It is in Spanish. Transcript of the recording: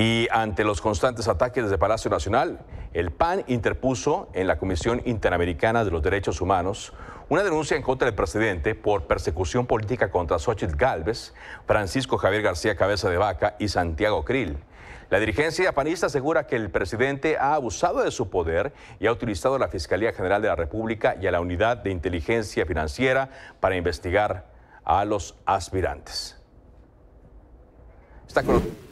Y ante los constantes ataques desde Palacio Nacional, el PAN interpuso en la Comisión Interamericana de los Derechos Humanos una denuncia en contra del presidente por persecución política contra Xochitl Galvez, Francisco Javier García Cabeza de Vaca y Santiago Krill. La dirigencia panista asegura que el presidente ha abusado de su poder y ha utilizado a la Fiscalía General de la República y a la Unidad de Inteligencia Financiera para investigar a los aspirantes. Está con...